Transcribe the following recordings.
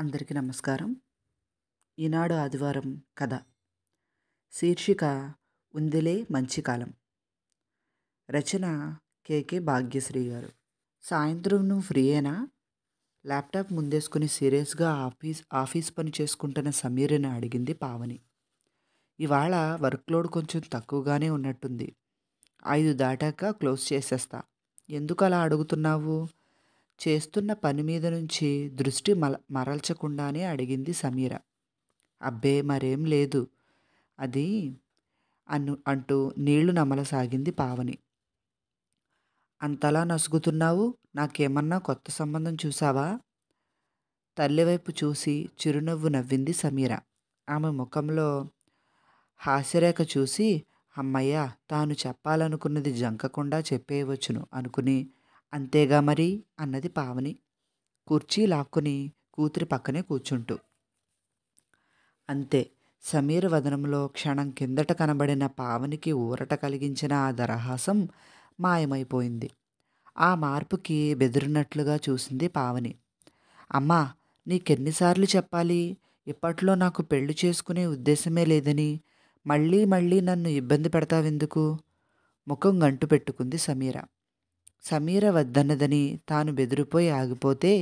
అందరికీ నమస్కారం ఈనాడు ఆదివారం కథ శీర్షిక ఉందిలే మంచి కాలం రచన కేకే భాగ్యశ్రీ గారు సాయంత్రం నువ్వు ఫ్రీయేనా ల్యాప్టాప్ ముందేసుకుని సీరియస్గా ఆఫీస్ ఆఫీస్ పని చేసుకుంటున్న సమీరని అడిగింది పావని ఇవాళ వర్క్లోడ్ కొంచెం తక్కువగానే ఉన్నట్టుంది ఐదు దాటాక క్లోజ్ చేసేస్తా ఎందుకు అలా అడుగుతున్నావు చేస్తున్న పని మీద నుంచి దృష్టి మల మరల్చకుండానే అడిగింది సమీర అబ్బే మరేం లేదు అది అను అంటూ నీళ్లు నమలసాగింది పావని అంతలా నసుగుతున్నావు నాకేమన్నా కొత్త సంబంధం చూసావా తల్లివైపు చూసి చిరునవ్వు నవ్వింది సమీర ఆమె ముఖంలో హాస్యరేఖ చూసి అమ్మయ్య తాను చెప్పాలనుకున్నది జంకకుండా చెప్పేయవచ్చును అనుకుని అంతేగా మరి అన్నది పావని కుర్చీ లాక్కుని కూతురి పక్కనే కూర్చుంటూ అంతే సమీర వదనంలో క్షణం కిందట కనబడిన పావనికి ఊరట కలిగించిన ఆ దరహాసం మాయమైపోయింది ఆ మార్పుకి బెదిరినట్లుగా చూసింది పావని అమ్మా నీకెన్నిసార్లు చెప్పాలి ఇప్పట్లో నాకు పెళ్లి చేసుకునే ఉద్దేశమే లేదని మళ్ళీ మళ్ళీ నన్ను ఇబ్బంది పెడతావెందుకు ముఖం గంటు పెట్టుకుంది సమీర సమీర వద్దన్నదని తాను బెదిరిపోయి ఆగిపోతే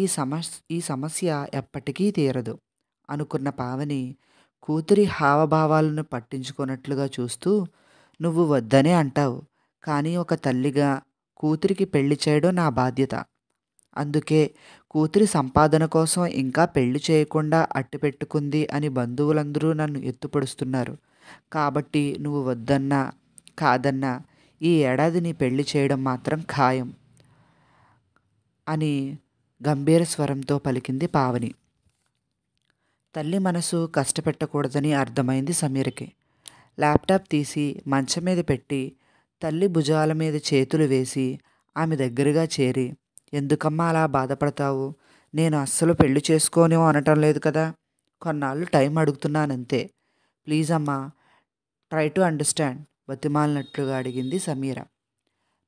ఈ సమస్ ఈ సమస్య ఎప్పటికీ తీరదు అనుకున్న పావని కూతురి హావభావాలను పట్టించుకున్నట్లుగా చూస్తూ నువ్వు వద్దనే అంటావు కానీ ఒక తల్లిగా కూతురికి పెళ్లి చేయడం నా బాధ్యత అందుకే కూతురి సంపాదన కోసం ఇంకా పెళ్లి చేయకుండా పెట్టుకుంది అని బంధువులందరూ నన్ను ఎత్తుపడుస్తున్నారు కాబట్టి నువ్వు వద్దన్నా కాదన్నా ఈ ఏడాది నీ పెళ్లి చేయడం మాత్రం ఖాయం అని గంభీర స్వరంతో పలికింది పావని తల్లి మనసు కష్టపెట్టకూడదని అర్థమైంది సమీరకి ల్యాప్టాప్ తీసి మంచం మీద పెట్టి తల్లి భుజాల మీద చేతులు వేసి ఆమె దగ్గరగా చేరి ఎందుకమ్మా అలా బాధపడతావు నేను అస్సలు పెళ్లి చేసుకోని అనటం లేదు కదా కొన్నాళ్ళు టైం అడుగుతున్నానంతే ప్లీజ్ అమ్మా ట్రై టు అండర్స్టాండ్ బతిమాలినట్లుగా అడిగింది సమీర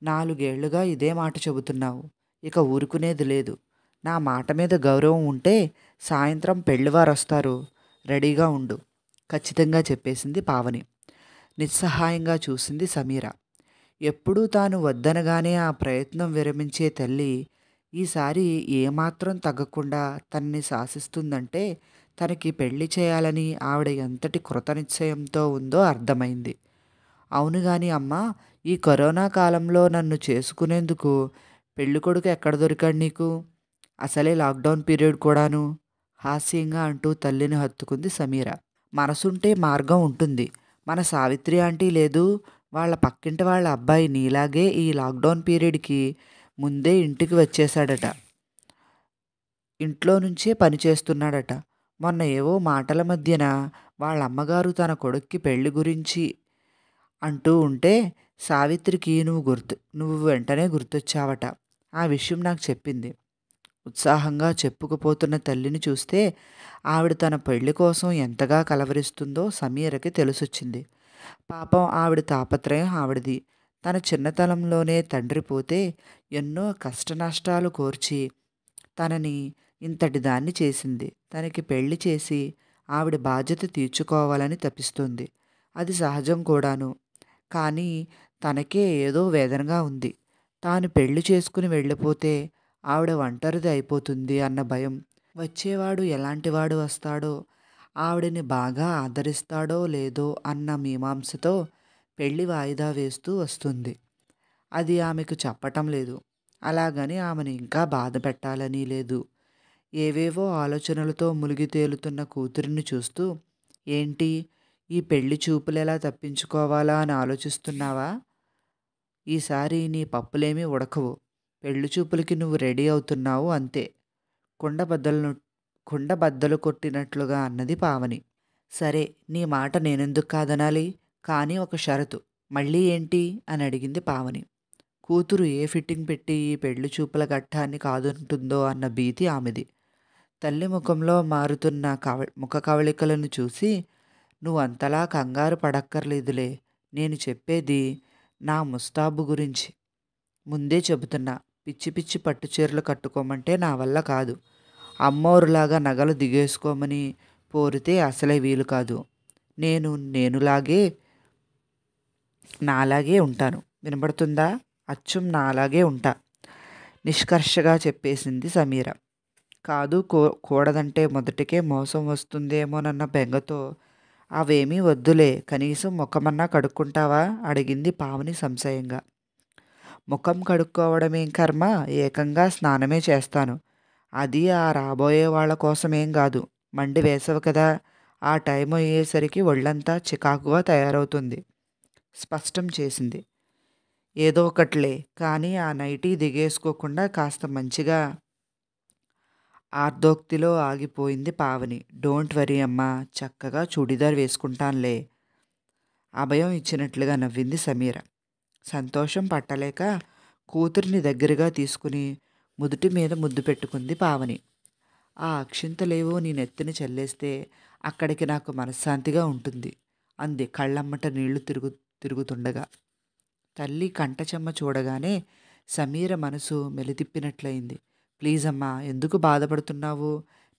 నాలుగేళ్లుగా ఇదే మాట చెబుతున్నావు ఇక ఊరుకునేది లేదు నా మాట మీద గౌరవం ఉంటే సాయంత్రం పెళ్ళివారు వస్తారు రెడీగా ఉండు ఖచ్చితంగా చెప్పేసింది పావని నిస్సహాయంగా చూసింది సమీర ఎప్పుడూ తాను వద్దనగానే ఆ ప్రయత్నం విరమించే తల్లి ఈసారి ఏమాత్రం తగ్గకుండా తనని శాసిస్తుందంటే తనకి పెళ్లి చేయాలని ఆవిడ ఎంతటి కృతనిశ్చయంతో ఉందో అర్థమైంది అవును కానీ అమ్మ ఈ కరోనా కాలంలో నన్ను చేసుకునేందుకు పెళ్ళికొడుకు ఎక్కడ దొరికాడు నీకు అసలే లాక్డౌన్ పీరియడ్ కూడాను హాస్యంగా అంటూ తల్లిని హత్తుకుంది సమీర మనసుంటే మార్గం ఉంటుంది మన సావిత్రి ఆంటీ లేదు వాళ్ళ పక్కింటి వాళ్ళ అబ్బాయి నీలాగే ఈ లాక్డౌన్ పీరియడ్కి ముందే ఇంటికి వచ్చేశాడట ఇంట్లో నుంచే పనిచేస్తున్నాడట మొన్న ఏవో మాటల మధ్యన వాళ్ళ అమ్మగారు తన కొడుక్కి పెళ్లి గురించి అంటూ ఉంటే సావిత్రికి నువ్వు గుర్తు నువ్వు వెంటనే గుర్తొచ్చావట ఆ విషయం నాకు చెప్పింది ఉత్సాహంగా చెప్పుకుపోతున్న తల్లిని చూస్తే ఆవిడ తన పెళ్లి కోసం ఎంతగా కలవరిస్తుందో సమీరకి తెలుసొచ్చింది పాపం ఆవిడ తాపత్రయం ఆవిడది తన చిన్నతనంలోనే తండ్రి పోతే ఎన్నో కష్టనష్టాలు కోర్చి తనని ఇంతటి దాన్ని చేసింది తనకి పెళ్లి చేసి ఆవిడ బాధ్యత తీర్చుకోవాలని తప్పిస్తుంది అది సహజం కూడాను కానీ తనకే ఏదో వేదనగా ఉంది తాను పెళ్లి చేసుకుని వెళ్ళిపోతే ఆవిడ ఒంటరిది అయిపోతుంది అన్న భయం వచ్చేవాడు ఎలాంటివాడు వస్తాడో ఆవిడని బాగా ఆదరిస్తాడో లేదో అన్న మీమాంసతో పెళ్లి వాయిదా వేస్తూ వస్తుంది అది ఆమెకు చెప్పటం లేదు అలాగని ఆమెను ఇంకా బాధ పెట్టాలని లేదు ఏవేవో ఆలోచనలతో మునిగి తేలుతున్న కూతురిని చూస్తూ ఏంటి ఈ పెళ్లి చూపులు ఎలా తప్పించుకోవాలా అని ఆలోచిస్తున్నావా ఈసారి నీ పప్పులేమీ ఉడకవు పెళ్లి చూపులకి నువ్వు రెడీ అవుతున్నావు అంతే కుండ బద్దలను కుండ బద్దలు కొట్టినట్లుగా అన్నది పావని సరే నీ మాట నేనెందుకు కాదనాలి కానీ ఒక షరతు మళ్ళీ ఏంటి అని అడిగింది పావని కూతురు ఏ ఫిట్టింగ్ పెట్టి ఈ పెళ్లి చూపుల ఘట్టాన్ని కాదుంటుందో అన్న భీతి ఆమెది తల్లి ముఖంలో మారుతున్న కవ ముఖ కవళికలను చూసి నువ్వు అంతలా కంగారు పడక్కర్లేదులే నేను చెప్పేది నా ముస్తాబు గురించి ముందే చెబుతున్నా పిచ్చి పిచ్చి పట్టు చీరలు కట్టుకోమంటే నా వల్ల కాదు అమ్మోరులాగా నగలు దిగేసుకోమని పోరితే అసలే వీలు కాదు నేను నేనులాగే నాలాగే ఉంటాను వినబడుతుందా అచ్చం నాలాగే ఉంటా నిష్కర్షగా చెప్పేసింది సమీర కాదు కూ కూడదంటే మొదటికే మోసం వస్తుందేమోనన్న బెంగతో అవేమీ వద్దులే కనీసం ముఖమన్నా కడుక్కుంటావా అడిగింది పావని సంశయంగా ముఖం కడుక్కోవడమేం కర్మ ఏకంగా స్నానమే చేస్తాను అది ఆ రాబోయే వాళ్ళ కోసమేం కాదు మండి వేసవు కదా ఆ టైం అయ్యేసరికి ఒళ్ళంతా చికాకుగా తయారవుతుంది స్పష్టం చేసింది ఏదో ఒకట్లే కానీ ఆ నైటీ దిగేసుకోకుండా కాస్త మంచిగా ఆర్దోక్తిలో ఆగిపోయింది పావని డోంట్ వరీ అమ్మా చక్కగా చూడీదార్ వేసుకుంటానులే అభయం ఇచ్చినట్లుగా నవ్వింది సమీర సంతోషం పట్టలేక కూతురిని దగ్గరగా తీసుకుని ముదుటి మీద ముద్దు పెట్టుకుంది పావని ఆ అక్షింతలేవో నీ నెత్తిని చల్లేస్తే అక్కడికి నాకు మనశ్శాంతిగా ఉంటుంది అంది కళ్ళమ్మట నీళ్లు తిరుగు తిరుగుతుండగా తల్లి కంటచెమ్మ చూడగానే సమీర మనసు మెలితిప్పినట్లయింది ప్లీజ్ అమ్మా ఎందుకు బాధపడుతున్నావు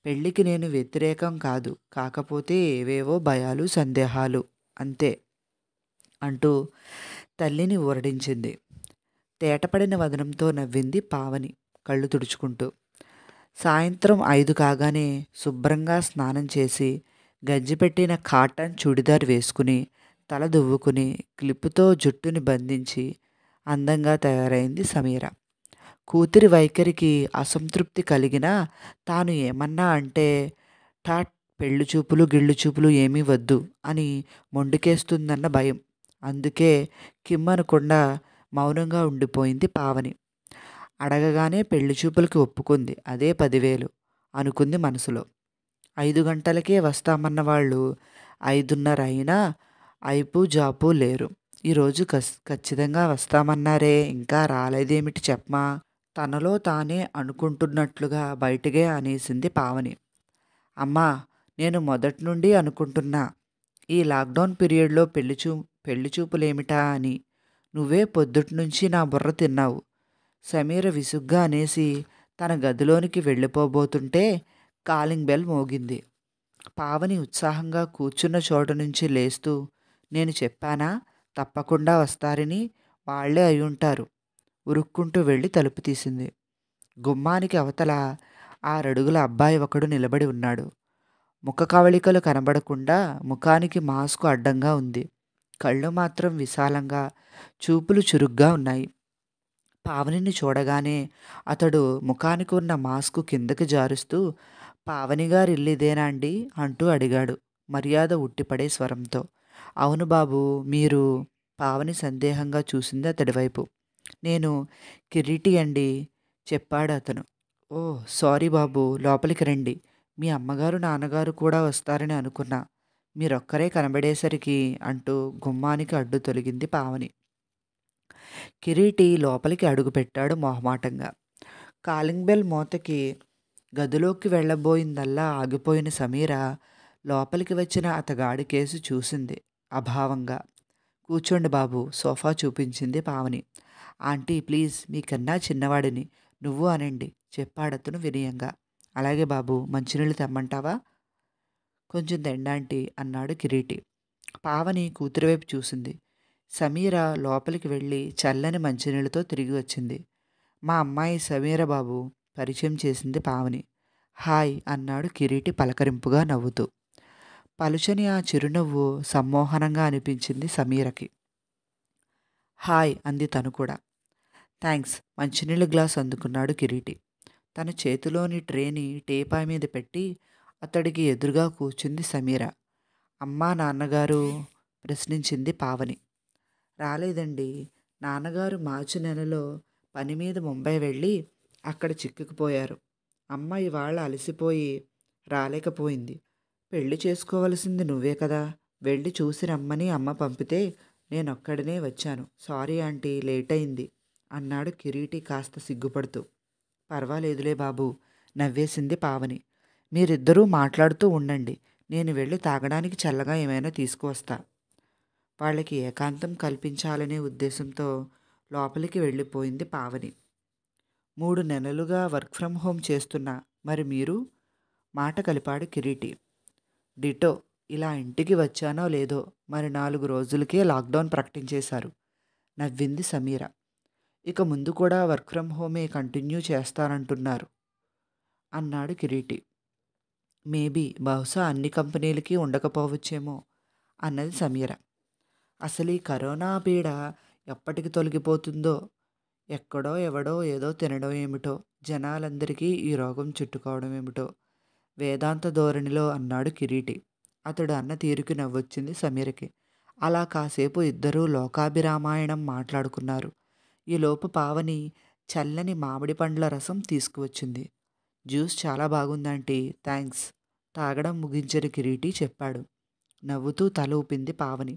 పెళ్ళికి నేను వ్యతిరేకం కాదు కాకపోతే ఏవేవో భయాలు సందేహాలు అంతే అంటూ తల్లిని ఊరడించింది తేటపడిన వదనంతో నవ్వింది పావని కళ్ళు తుడుచుకుంటూ సాయంత్రం ఐదు కాగానే శుభ్రంగా స్నానం చేసి గంజిపెట్టిన కాటన్ చుడిదార్ వేసుకుని తల దువ్వుకుని క్లిప్పుతో జుట్టుని బంధించి అందంగా తయారైంది సమీర కూతురి వైఖరికి అసంతృప్తి కలిగినా తాను ఏమన్నా అంటే టాట్ పెళ్లి చూపులు గిళ్ళు చూపులు ఏమీ వద్దు అని మొండుకేస్తుందన్న భయం అందుకే కిమ్మనకుండా మౌనంగా ఉండిపోయింది పావని అడగగానే పెళ్లి చూపులకి ఒప్పుకుంది అదే పదివేలు అనుకుంది మనసులో ఐదు గంటలకే వస్తామన్న వాళ్ళు ఐదున్నర అయినా ఐపు జాపు లేరు ఈరోజు ఖచ్చితంగా వస్తామన్నారే ఇంకా రాలేదేమిటి చెప్పమా తనలో తానే అనుకుంటున్నట్లుగా బయటగే అనేసింది పావని అమ్మా నేను మొదటి నుండి అనుకుంటున్నా ఈ లాక్డౌన్ పీరియడ్లో పెళ్లి చూ పెళ్లి చూపులేమిటా అని నువ్వే పొద్దుటి నుంచి నా బుర్ర తిన్నావు సమీర విసుగ్గా అనేసి తన గదిలోనికి వెళ్ళిపోబోతుంటే కాలింగ్ బెల్ మోగింది పావని ఉత్సాహంగా కూర్చున్న చోట నుంచి లేస్తూ నేను చెప్పానా తప్పకుండా వస్తారని వాళ్లే అయి ఉంటారు ఉరుక్కుంటూ వెళ్ళి తలుపు తీసింది గుమ్మానికి అవతల ఆరడుగుల అబ్బాయి ఒకడు నిలబడి ఉన్నాడు ముఖ కవళికలు కనబడకుండా ముఖానికి మాస్కు అడ్డంగా ఉంది కళ్ళు మాత్రం విశాలంగా చూపులు చురుగ్గా ఉన్నాయి పావనిని చూడగానే అతడు ముఖానికి ఉన్న మాస్కు కిందకి జారుస్తూ గారు ఇల్లిదేనా అండి అంటూ అడిగాడు మర్యాద ఉట్టిపడే స్వరంతో అవును బాబు మీరు పావని సందేహంగా చూసింది అతడి వైపు నేను కిరీటి అండి చెప్పాడు అతను ఓ సారీ బాబు లోపలికి రండి మీ అమ్మగారు నాన్నగారు కూడా వస్తారని అనుకున్నా మీరొక్కరే కనబడేసరికి అంటూ గుమ్మానికి అడ్డు తొలగింది పావని కిరీటి లోపలికి అడుగుపెట్టాడు మొహమాటంగా కాలింగ్ బెల్ మూతకి గదిలోకి వెళ్ళబోయిందల్లా ఆగిపోయిన సమీర లోపలికి వచ్చిన అతగాడి కేసు చూసింది అభావంగా కూర్చోండి బాబు సోఫా చూపించింది పావని ఆంటీ ప్లీజ్ మీకన్నా చిన్నవాడిని నువ్వు అనండి చెప్పాడతను వినయంగా అలాగే బాబు మంచినీళ్ళు తెమ్మంటావా కొంచెం తెండాంటి అన్నాడు కిరీటి పావని కూతురు వైపు చూసింది సమీర లోపలికి వెళ్ళి చల్లని మంచినీళ్ళతో తిరిగి వచ్చింది మా అమ్మాయి సమీర బాబు పరిచయం చేసింది పావని హాయ్ అన్నాడు కిరీటి పలకరింపుగా నవ్వుతూ పలుచని ఆ చిరునవ్వు సమ్మోహనంగా అనిపించింది సమీరకి హాయ్ అంది తను కూడా థ్యాంక్స్ మంచినీళ్ళ గ్లాస్ అందుకున్నాడు కిరీటి తన చేతిలోని ట్రేని టేపా మీద పెట్టి అతడికి ఎదురుగా కూర్చుంది సమీర అమ్మా నాన్నగారు ప్రశ్నించింది పావని రాలేదండి నాన్నగారు మార్చి నెలలో పని మీద ముంబై వెళ్ళి అక్కడ చిక్కుకుపోయారు అమ్మ ఇవాళ అలసిపోయి రాలేకపోయింది పెళ్లి చేసుకోవలసింది నువ్వే కదా వెళ్ళి చూసి రమ్మని అమ్మ పంపితే నేనొక్కడినే వచ్చాను సారీ ఆంటీ లేట్ అయింది అన్నాడు కిరీటి కాస్త సిగ్గుపడుతూ పర్వాలేదులే బాబు నవ్వేసింది పావని మీరిద్దరూ మాట్లాడుతూ ఉండండి నేను వెళ్ళి తాగడానికి చల్లగా ఏమైనా తీసుకువస్తా వాళ్ళకి ఏకాంతం కల్పించాలనే ఉద్దేశంతో లోపలికి వెళ్ళిపోయింది పావని మూడు నెలలుగా వర్క్ ఫ్రమ్ హోమ్ చేస్తున్నా మరి మీరు మాట కలిపాడు కిరీటి డిటో ఇలా ఇంటికి వచ్చానో లేదో మరి నాలుగు రోజులకే లాక్డౌన్ ప్రకటించేశారు నవ్వింది సమీరా ఇక ముందు కూడా వర్క్ ఫ్రమ్ హోమే కంటిన్యూ చేస్తారంటున్నారు అన్నాడు కిరీటి మేబీ బహుశా అన్ని కంపెనీలకి ఉండకపోవచ్చేమో అన్నది సమీర అసలు ఈ కరోనా పీడ ఎప్పటికి తొలగిపోతుందో ఎక్కడో ఎవడో ఏదో తినడం ఏమిటో జనాలందరికీ ఈ రోగం చుట్టుకోవడం ఏమిటో వేదాంత ధోరణిలో అన్నాడు కిరీటి అతడు అన్న తీరుకి నవ్వొచ్చింది సమీరకి అలా కాసేపు ఇద్దరూ లోకాభిరామాయణం మాట్లాడుకున్నారు ఈలోపు పావని చల్లని మామిడి పండ్ల రసం తీసుకువచ్చింది జ్యూస్ చాలా బాగుందంటే థ్యాంక్స్ తాగడం ముగించని కిరీటి చెప్పాడు నవ్వుతూ తల ఊపింది పావని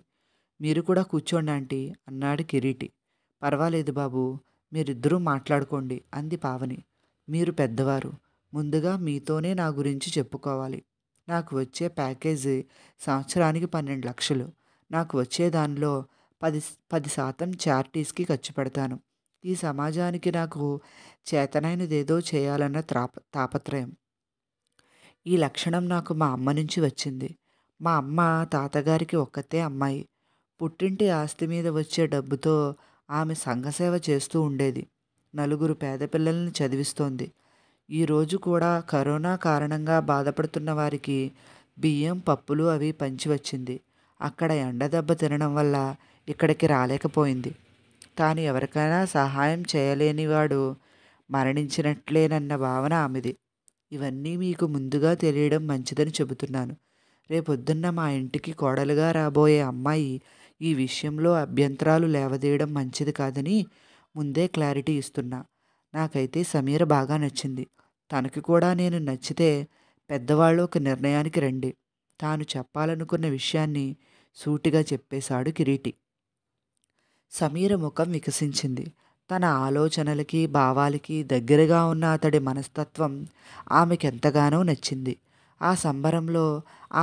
మీరు కూడా కూర్చోండి ఆంటీ అన్నాడు కిరీటి పర్వాలేదు బాబు మీరిద్దరూ మాట్లాడుకోండి అంది పావని మీరు పెద్దవారు ముందుగా మీతోనే నా గురించి చెప్పుకోవాలి నాకు వచ్చే ప్యాకేజీ సంవత్సరానికి పన్నెండు లక్షలు నాకు వచ్చే దానిలో పది పది శాతం చారిటీస్కి ఖర్చు పెడతాను ఈ సమాజానికి నాకు చేతనైనదేదో చేయాలన్న త్రాప తాపత్రయం ఈ లక్షణం నాకు మా అమ్మ నుంచి వచ్చింది మా అమ్మ తాతగారికి ఒక్కతే అమ్మాయి పుట్టింటి ఆస్తి మీద వచ్చే డబ్బుతో ఆమె సంఘసేవ చేస్తూ ఉండేది నలుగురు పేద పిల్లల్ని చదివిస్తోంది ఈరోజు కూడా కరోనా కారణంగా బాధపడుతున్న వారికి బియ్యం పప్పులు అవి పంచి వచ్చింది అక్కడ ఎండ దెబ్బ తినడం వల్ల ఇక్కడికి రాలేకపోయింది తాను ఎవరికైనా సహాయం చేయలేనివాడు మరణించినట్లేనన్న భావన ఆమెది ఇవన్నీ మీకు ముందుగా తెలియడం మంచిదని చెబుతున్నాను రేపొద్దున్న మా ఇంటికి కోడలుగా రాబోయే అమ్మాయి ఈ విషయంలో అభ్యంతరాలు లేవదేయడం మంచిది కాదని ముందే క్లారిటీ ఇస్తున్నా నాకైతే సమీర బాగా నచ్చింది తనకి కూడా నేను నచ్చితే పెద్దవాళ్ళు ఒక నిర్ణయానికి రండి తాను చెప్పాలనుకున్న విషయాన్ని సూటిగా చెప్పేశాడు కిరీటి సమీర ముఖం వికసించింది తన ఆలోచనలకి భావాలకి దగ్గరగా ఉన్న అతడి మనస్తత్వం ఆమెకెంతగానో నచ్చింది ఆ సంబరంలో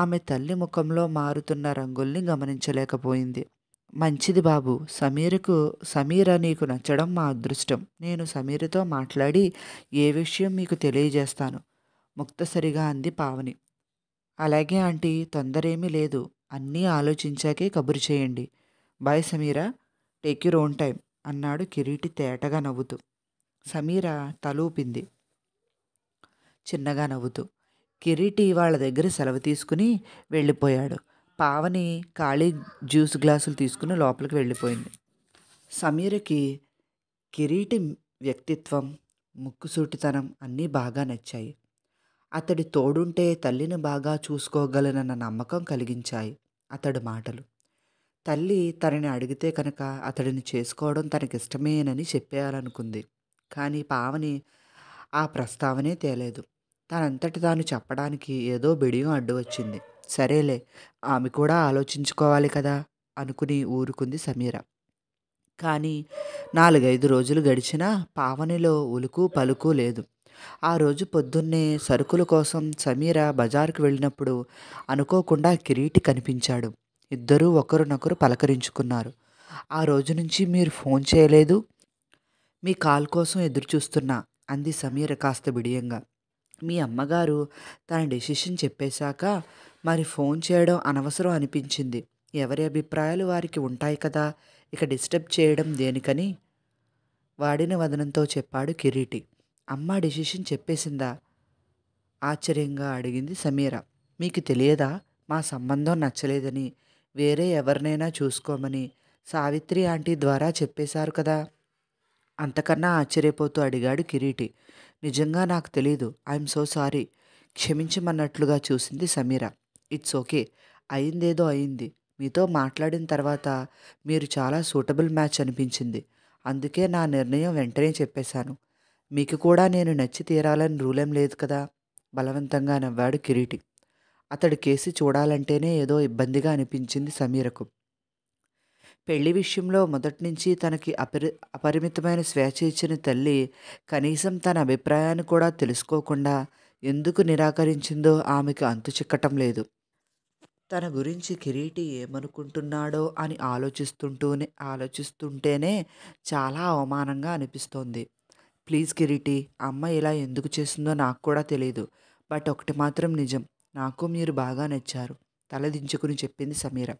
ఆమె తల్లి ముఖంలో మారుతున్న రంగుల్ని గమనించలేకపోయింది మంచిది బాబు సమీరకు సమీర నీకు నచ్చడం మా అదృష్టం నేను సమీరతో మాట్లాడి ఏ విషయం మీకు తెలియజేస్తాను ముక్తసరిగా అంది పావని అలాగే ఆంటీ తొందరేమీ లేదు అన్నీ ఆలోచించాకే కబురు చేయండి bye Sameera take your own time అన్నాడు కిరీటి తేటగా నవ్వుతూ సమీర తలూపింది చిన్నగా నవ్వుతూ కిరీటి వాళ్ళ దగ్గర సెలవు తీసుకుని వెళ్ళిపోయాడు పావని ఖాళీ జ్యూస్ గ్లాసులు తీసుకుని లోపలికి వెళ్ళిపోయింది సమీరకి కిరీటి వ్యక్తిత్వం ముక్కుసూటితనం అన్నీ బాగా నచ్చాయి అతడి తోడుంటే తల్లిని బాగా చూసుకోగలనన్న నమ్మకం కలిగించాయి అతడి మాటలు తల్లి తనని అడిగితే కనుక అతడిని చేసుకోవడం తనకిష్టమేనని చెప్పేయాలనుకుంది కానీ పావని ఆ ప్రస్తావనే తేలేదు తనంతటి తాను చెప్పడానికి ఏదో బిడియం అడ్డు వచ్చింది సరేలే ఆమె కూడా ఆలోచించుకోవాలి కదా అనుకుని ఊరుకుంది సమీర కానీ నాలుగైదు రోజులు గడిచినా పావనిలో ఉలుకు పలుకు లేదు ఆ రోజు పొద్దున్నే సరుకుల కోసం సమీర బజారుకు వెళ్ళినప్పుడు అనుకోకుండా కిరీటి కనిపించాడు ఇద్దరూ ఒకరినొకరు పలకరించుకున్నారు ఆ రోజు నుంచి మీరు ఫోన్ చేయలేదు మీ కాల్ కోసం ఎదురు చూస్తున్నా అంది సమీర కాస్త బిడియంగా మీ అమ్మగారు తన డెసిషన్ చెప్పేశాక మరి ఫోన్ చేయడం అనవసరం అనిపించింది ఎవరి అభిప్రాయాలు వారికి ఉంటాయి కదా ఇక డిస్టర్బ్ చేయడం దేనికని వాడిన వదనంతో చెప్పాడు కిరీటి అమ్మ డెసిషన్ చెప్పేసిందా ఆశ్చర్యంగా అడిగింది సమీర మీకు తెలియదా మా సంబంధం నచ్చలేదని వేరే ఎవరినైనా చూసుకోమని సావిత్రి ఆంటీ ద్వారా చెప్పేశారు కదా అంతకన్నా ఆశ్చర్యపోతూ అడిగాడు కిరీటి నిజంగా నాకు తెలీదు ఐఎమ్ సో సారీ క్షమించమన్నట్లుగా చూసింది సమీర ఇట్స్ ఓకే అయిందేదో అయింది మీతో మాట్లాడిన తర్వాత మీరు చాలా సూటబుల్ మ్యాచ్ అనిపించింది అందుకే నా నిర్ణయం వెంటనే చెప్పేశాను మీకు కూడా నేను నచ్చి తీరాలని రూలేం లేదు కదా బలవంతంగా నవ్వాడు కిరీటి అతడి కేసి చూడాలంటేనే ఏదో ఇబ్బందిగా అనిపించింది సమీరకు పెళ్లి విషయంలో మొదటి నుంచి తనకి అపరి అపరిమితమైన స్వేచ్ఛ ఇచ్చిన తల్లి కనీసం తన అభిప్రాయాన్ని కూడా తెలుసుకోకుండా ఎందుకు నిరాకరించిందో ఆమెకు అంతు చిక్కటం లేదు తన గురించి కిరీటి ఏమనుకుంటున్నాడో అని ఆలోచిస్తుంటూనే ఆలోచిస్తుంటేనే చాలా అవమానంగా అనిపిస్తోంది ప్లీజ్ కిరీటి అమ్మ ఇలా ఎందుకు చేసిందో నాకు కూడా తెలియదు బట్ ఒకటి మాత్రం నిజం నాకు మీరు బాగా నచ్చారు తలదించుకుని చెప్పింది సమీర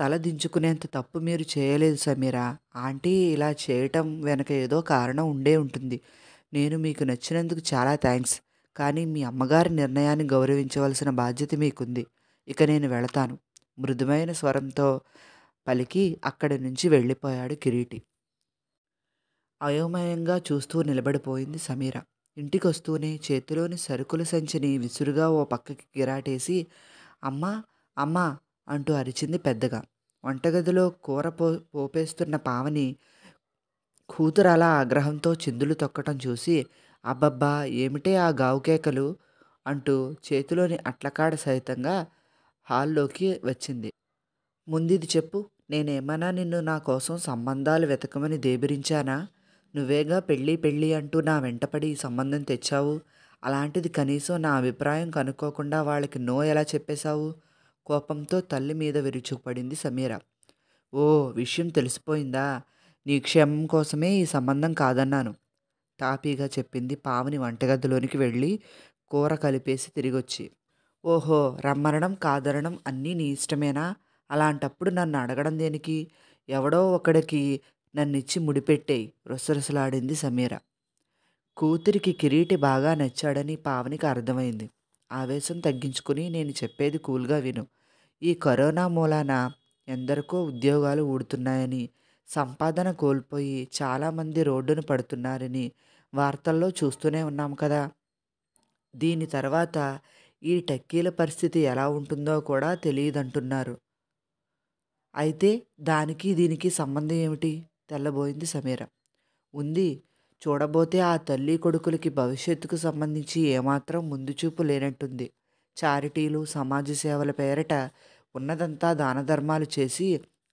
తలదించుకునేంత తప్పు మీరు చేయలేదు సమీర ఆంటీ ఇలా చేయటం వెనక ఏదో కారణం ఉండే ఉంటుంది నేను మీకు నచ్చినందుకు చాలా థ్యాంక్స్ కానీ మీ అమ్మగారి నిర్ణయాన్ని గౌరవించవలసిన బాధ్యత మీకుంది ఇక నేను వెళతాను మృదుమైన స్వరంతో పలికి అక్కడి నుంచి వెళ్ళిపోయాడు కిరీటి అయోమయంగా చూస్తూ నిలబడిపోయింది సమీర ఇంటికొస్తూనే చేతిలోని సరుకుల సంచిని విసురుగా ఓ పక్కకి గిరాటేసి అమ్మా అమ్మా అంటూ అరిచింది పెద్దగా వంటగదిలో కూర పో పోపేస్తున్న పావని కూతురు అలా ఆగ్రహంతో చిందులు తొక్కటం చూసి అబ్బబ్బా ఏమిటే ఆ గావుకేకలు అంటూ చేతిలోని అట్లకాడ సహితంగా హాల్లోకి వచ్చింది ముందిది చెప్పు నేనేమన్నా నిన్ను నా కోసం సంబంధాలు వెతకమని దేబిరించానా నువ్వేగా పెళ్ళి పెళ్ళి అంటూ నా వెంటపడి ఈ సంబంధం తెచ్చావు అలాంటిది కనీసం నా అభిప్రాయం కనుక్కోకుండా వాళ్ళకి నో ఎలా చెప్పేశావు కోపంతో తల్లి మీద విరుచుకుపడింది సమీర ఓ విషయం తెలిసిపోయిందా నీ క్షేమం కోసమే ఈ సంబంధం కాదన్నాను తాపీగా చెప్పింది పావని వంటగదిలోనికి వెళ్ళి కూర కలిపేసి తిరిగొచ్చి ఓహో రమ్మనడం కాదనడం అన్నీ నీ ఇష్టమేనా అలాంటప్పుడు నన్ను అడగడం దేనికి ఎవడో ఒకడికి నన్నిచ్చి ముడిపెట్టేయి రొసరొసలాడింది సమీర కూతురికి కిరీటి బాగా నచ్చాడని పావనికి అర్థమైంది ఆవేశం తగ్గించుకుని నేను చెప్పేది కూల్గా విను ఈ కరోనా మూలాన ఎందరికో ఉద్యోగాలు ఊడుతున్నాయని సంపాదన కోల్పోయి చాలామంది రోడ్డును పడుతున్నారని వార్తల్లో చూస్తూనే ఉన్నాం కదా దీని తర్వాత ఈ టక్కీల పరిస్థితి ఎలా ఉంటుందో కూడా తెలియదంటున్నారు అయితే దానికి దీనికి సంబంధం ఏమిటి తెల్లబోయింది సమీర ఉంది చూడబోతే ఆ తల్లి కొడుకులకి భవిష్యత్తుకు సంబంధించి ఏమాత్రం ముందు చూపు లేనట్టుంది చారిటీలు సమాజ సేవల పేరట ఉన్నదంతా దానధర్మాలు చేసి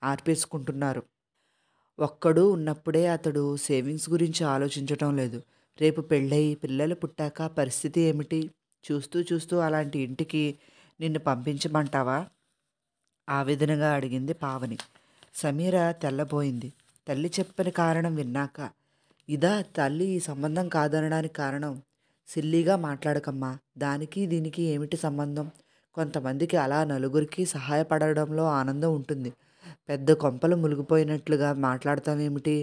ఆర్పేసుకుంటున్నారు ఒక్కడు ఉన్నప్పుడే అతడు సేవింగ్స్ గురించి ఆలోచించటం లేదు రేపు పెళ్ళయి పిల్లలు పుట్టాక పరిస్థితి ఏమిటి చూస్తూ చూస్తూ అలాంటి ఇంటికి నిన్ను పంపించమంటావా ఆ విధంగా అడిగింది పావని సమీర తెల్లబోయింది తల్లి చెప్పని కారణం విన్నాక ఇదా తల్లి ఈ సంబంధం కాదనడానికి కారణం సిల్లీగా మాట్లాడకమ్మా దానికి దీనికి ఏమిటి సంబంధం కొంతమందికి అలా నలుగురికి సహాయపడడంలో ఆనందం ఉంటుంది పెద్ద కొంపలు మునిగిపోయినట్లుగా మాట్లాడతామేమిటి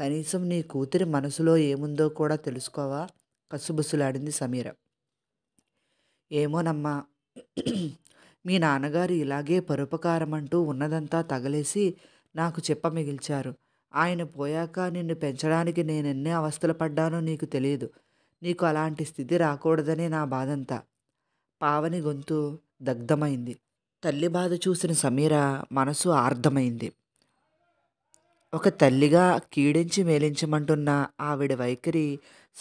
కనీసం నీ కూతురి మనసులో ఏముందో కూడా తెలుసుకోవా కసుబుసులాడింది సమీర ఏమోనమ్మా మీ నాన్నగారు ఇలాగే పరోపకారం అంటూ ఉన్నదంతా తగలేసి నాకు చెప్ప మిగిల్చారు ఆయన పోయాక నిన్ను పెంచడానికి నేను ఎన్ని అవస్థలు పడ్డానో నీకు తెలియదు నీకు అలాంటి స్థితి రాకూడదనే నా బాధంతా పావని గొంతు దగ్ధమైంది తల్లి బాధ చూసిన సమీర మనసు ఆర్ధమైంది ఒక తల్లిగా కీడించి మేలించమంటున్న ఆవిడ వైఖరి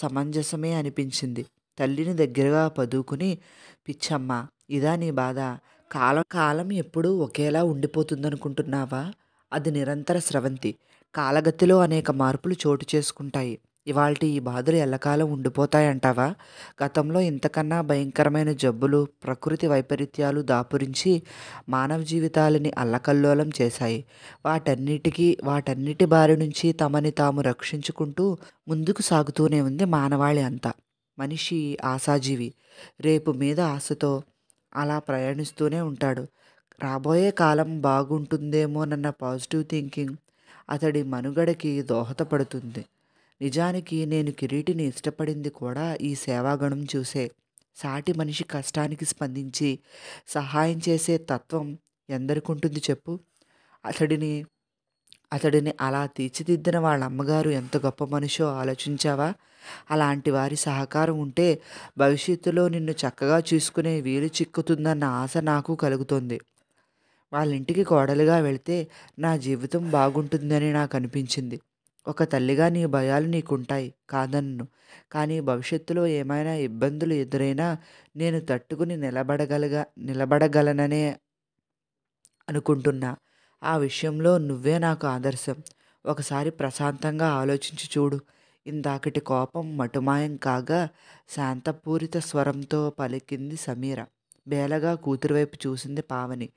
సమంజసమే అనిపించింది తల్లిని దగ్గరగా పదువుకుని పిచ్చమ్మ ఇదా నీ బాధ కాలం కాలం ఎప్పుడూ ఒకేలా ఉండిపోతుందనుకుంటున్నావా అది నిరంతర స్రవంతి కాలగతిలో అనేక మార్పులు చోటు చేసుకుంటాయి ఇవాళ ఈ బాధలు ఎల్లకాలం ఉండిపోతాయంటావా గతంలో ఇంతకన్నా భయంకరమైన జబ్బులు ప్రకృతి వైపరీత్యాలు దాపురించి మానవ జీవితాలని అల్లకల్లోలం చేశాయి వాటన్నిటికీ వాటన్నిటి బారి నుంచి తమని తాము రక్షించుకుంటూ ముందుకు సాగుతూనే ఉంది మానవాళి అంతా మనిషి ఆశాజీవి రేపు మీద ఆశతో అలా ప్రయాణిస్తూనే ఉంటాడు రాబోయే కాలం బాగుంటుందేమోనన్న పాజిటివ్ థింకింగ్ అతడి మనుగడకి దోహదపడుతుంది నిజానికి నేను కిరీటిని ఇష్టపడింది కూడా ఈ సేవాగుణం చూసే సాటి మనిషి కష్టానికి స్పందించి సహాయం చేసే తత్వం ఎందరికుంటుంది చెప్పు అతడిని అతడిని అలా తీర్చిదిద్దిన వాళ్ళ అమ్మగారు ఎంత గొప్ప మనిషో ఆలోచించావా అలాంటి వారి సహకారం ఉంటే భవిష్యత్తులో నిన్ను చక్కగా చూసుకునే వీలు చిక్కుతుందన్న ఆశ నాకు కలుగుతుంది వాళ్ళ ఇంటికి కోడలుగా వెళితే నా జీవితం బాగుంటుందని నాకు అనిపించింది ఒక తల్లిగా నీ భయాలు నీకుంటాయి కాదన్ను కానీ భవిష్యత్తులో ఏమైనా ఇబ్బందులు ఎదురైనా నేను తట్టుకుని నిలబడగలగా నిలబడగలననే అనుకుంటున్నా ఆ విషయంలో నువ్వే నాకు ఆదర్శం ఒకసారి ప్రశాంతంగా ఆలోచించి చూడు ఇందాకటి కోపం మటుమాయం కాగా శాంతపూరిత స్వరంతో పలికింది సమీర బేలగా కూతురువైపు చూసింది పావని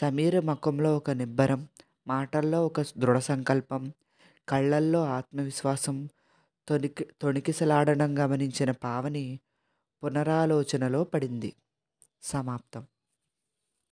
సమీర ముఖంలో ఒక నిబ్బరం మాటల్లో ఒక దృఢ సంకల్పం కళ్ళల్లో ఆత్మవిశ్వాసం తొనికి తొణికిసలాడడం గమనించిన పావని పునరాలోచనలో పడింది సమాప్తం